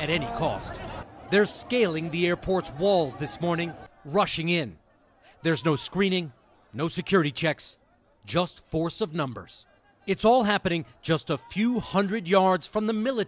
at any cost. They're scaling the airport's walls this morning, rushing in. There's no screening, no security checks, just force of numbers. It's all happening just a few hundred yards from the military.